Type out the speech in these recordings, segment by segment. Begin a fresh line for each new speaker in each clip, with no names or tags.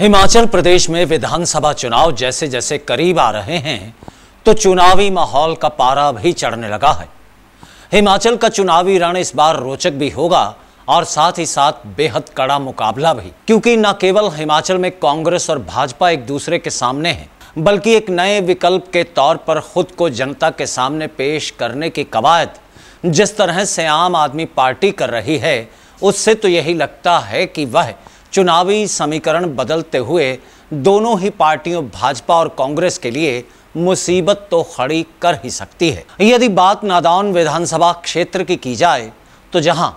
हिमाचल प्रदेश में विधानसभा चुनाव जैसे जैसे करीब आ रहे हैं तो चुनावी माहौल का पारा भी चढ़ने लगा है हिमाचल का चुनावी रण इस बार रोचक भी होगा और साथ ही साथ बेहद कड़ा मुकाबला भी क्योंकि न केवल हिमाचल में कांग्रेस और भाजपा एक दूसरे के सामने हैं बल्कि एक नए विकल्प के तौर पर खुद को जनता के सामने पेश करने की कवायद जिस तरह से आम आदमी पार्टी कर रही है उससे तो यही लगता है कि वह चुनावी समीकरण बदलते हुए दोनों ही पार्टियों भाजपा और कांग्रेस के लिए मुसीबत तो खड़ी कर ही सकती है यदि बात नादौन विधानसभा क्षेत्र की की जाए तो जहां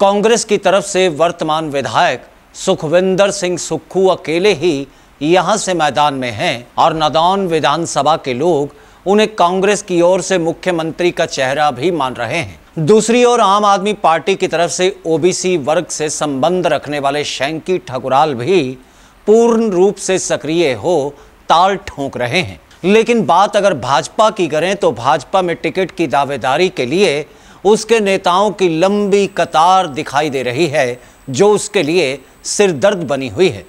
कांग्रेस की तरफ से वर्तमान विधायक सुखविंदर सिंह सुक्खू अकेले ही यहां से मैदान में हैं और नादौन विधानसभा के लोग उन्हें कांग्रेस की ओर से मुख्यमंत्री का चेहरा भी मान रहे हैं दूसरी ओर आम आदमी पार्टी की तरफ से ओबीसी वर्ग से संबंध रखने वाले शैंकी ठकुराल भी पूर्ण रूप से सक्रिय हो ताल ठोंक रहे हैं लेकिन बात अगर भाजपा की करें तो भाजपा में टिकट की दावेदारी के लिए उसके नेताओं की लंबी कतार दिखाई दे रही है जो उसके लिए सिरदर्द बनी हुई है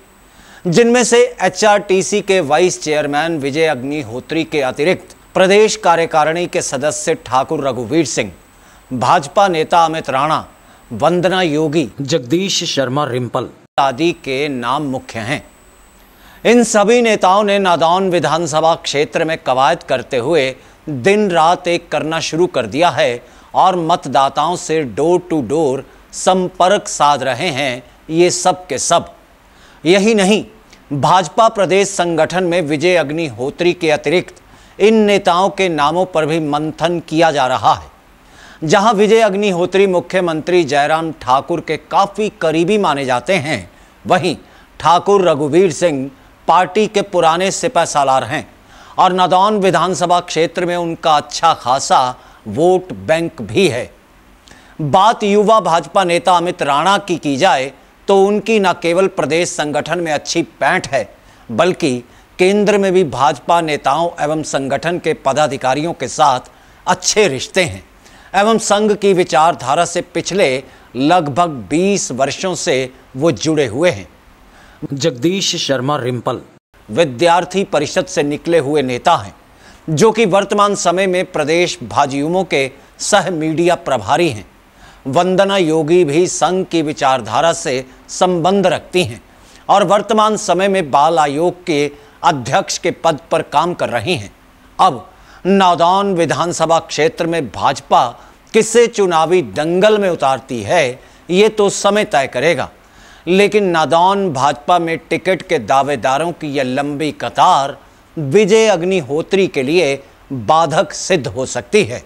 जिनमें से एचआरटीसी के वाइस चेयरमैन विजय अग्निहोत्री के अतिरिक्त प्रदेश कार्यकारिणी के सदस्य ठाकुर रघुवीर सिंह भाजपा नेता अमित राणा वंदना योगी जगदीश शर्मा रिंपल आदि के नाम मुख्य हैं इन सभी नेताओं ने नादौन विधानसभा क्षेत्र में कवायद करते हुए दिन रात एक करना शुरू कर दिया है और मतदाताओं से डोर टू डोर संपर्क साध रहे हैं ये सब के सब यही नहीं भाजपा प्रदेश संगठन में विजय अग्निहोत्री के अतिरिक्त इन नेताओं के नामों पर भी मंथन किया जा रहा है जहां विजय अग्निहोत्री मुख्यमंत्री जयराम ठाकुर के काफ़ी करीबी माने जाते हैं वहीं ठाकुर रघुवीर सिंह पार्टी के पुराने सिपा सालार हैं और नदौन विधानसभा क्षेत्र में उनका अच्छा खासा वोट बैंक भी है बात युवा भाजपा नेता अमित राणा की की जाए तो उनकी न केवल प्रदेश संगठन में अच्छी पैंठ है बल्कि केंद्र में भी भाजपा नेताओं एवं संगठन के पदाधिकारियों के साथ अच्छे रिश्ते हैं एवं संघ की विचारधारा से पिछले लगभग 20 वर्षों से वो जुड़े हुए हैं जगदीश शर्मा रिंपल विद्यार्थी परिषद से निकले हुए नेता हैं जो कि वर्तमान समय में प्रदेश भाजयुमों के सह मीडिया प्रभारी हैं वंदना योगी भी संघ की विचारधारा से संबंध रखती हैं और वर्तमान समय में बाल आयोग के अध्यक्ष के पद पर काम कर रही हैं अब नादौन विधानसभा क्षेत्र में भाजपा किसे चुनावी दंगल में उतारती है ये तो समय तय करेगा लेकिन नादौन भाजपा में टिकट के दावेदारों की यह लंबी कतार विजय अग्निहोत्री के लिए बाधक सिद्ध हो सकती है